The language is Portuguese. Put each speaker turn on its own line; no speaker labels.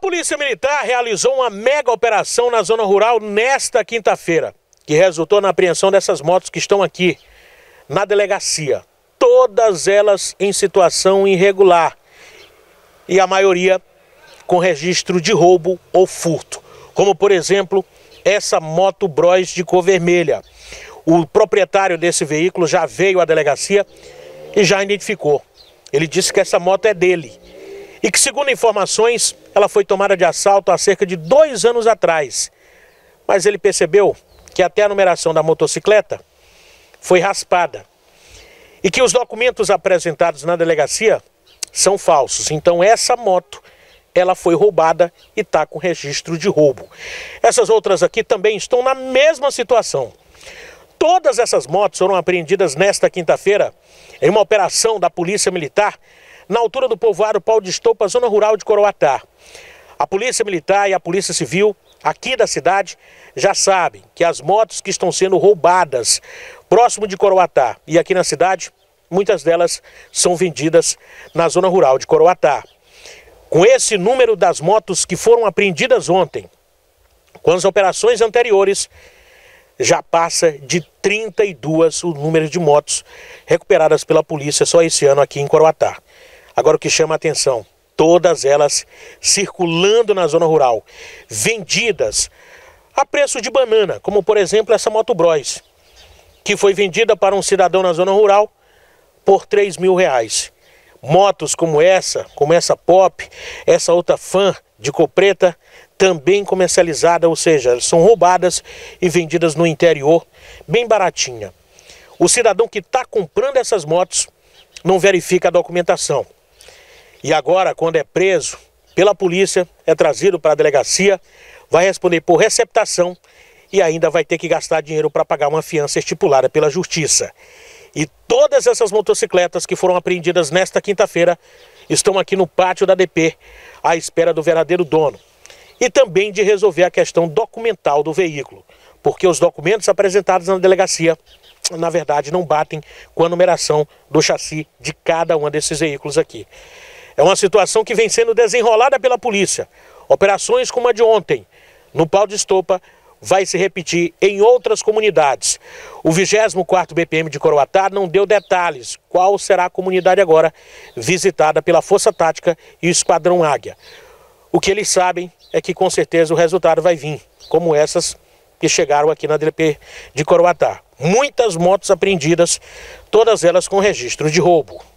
Polícia Militar realizou uma mega operação na zona rural nesta quinta-feira, que resultou na apreensão dessas motos que estão aqui na delegacia. Todas elas em situação irregular e a maioria com registro de roubo ou furto, como por exemplo essa moto Bros de cor vermelha. O proprietário desse veículo já veio à delegacia e já identificou. Ele disse que essa moto é dele e que, segundo informações, ela foi tomada de assalto há cerca de dois anos atrás. Mas ele percebeu que até a numeração da motocicleta foi raspada e que os documentos apresentados na delegacia são falsos. Então essa moto ela foi roubada e está com registro de roubo. Essas outras aqui também estão na mesma situação. Todas essas motos foram apreendidas nesta quinta-feira em uma operação da Polícia Militar na altura do povoado Pau de Estopa, zona rural de Coroatá. A Polícia Militar e a Polícia Civil aqui da cidade já sabem que as motos que estão sendo roubadas próximo de Coroatá e aqui na cidade, muitas delas são vendidas na zona rural de Coroatá. Com esse número das motos que foram apreendidas ontem, com as operações anteriores, já passa de 32 o número de motos recuperadas pela polícia só esse ano aqui em Coroatá. Agora o que chama a atenção, todas elas circulando na zona rural, vendidas a preço de banana, como por exemplo essa Moto Bros, que foi vendida para um cidadão na zona rural por 3 mil reais. Motos como essa, como essa Pop, essa outra Fan de cor preta, também comercializada, ou seja, são roubadas e vendidas no interior, bem baratinha. O cidadão que está comprando essas motos não verifica a documentação. E agora, quando é preso pela polícia, é trazido para a delegacia, vai responder por receptação e ainda vai ter que gastar dinheiro para pagar uma fiança estipulada pela justiça. E todas essas motocicletas que foram apreendidas nesta quinta-feira estão aqui no pátio da DP à espera do verdadeiro dono. E também de resolver a questão documental do veículo, porque os documentos apresentados na delegacia, na verdade, não batem com a numeração do chassi de cada um desses veículos aqui. É uma situação que vem sendo desenrolada pela polícia. Operações como a de ontem, no pau de estopa, vai se repetir em outras comunidades. O 24º BPM de Coroatá não deu detalhes qual será a comunidade agora visitada pela Força Tática e o Esquadrão Águia. O que eles sabem é que com certeza o resultado vai vir, como essas que chegaram aqui na DP de Coroatá. Muitas motos apreendidas, todas elas com registro de roubo.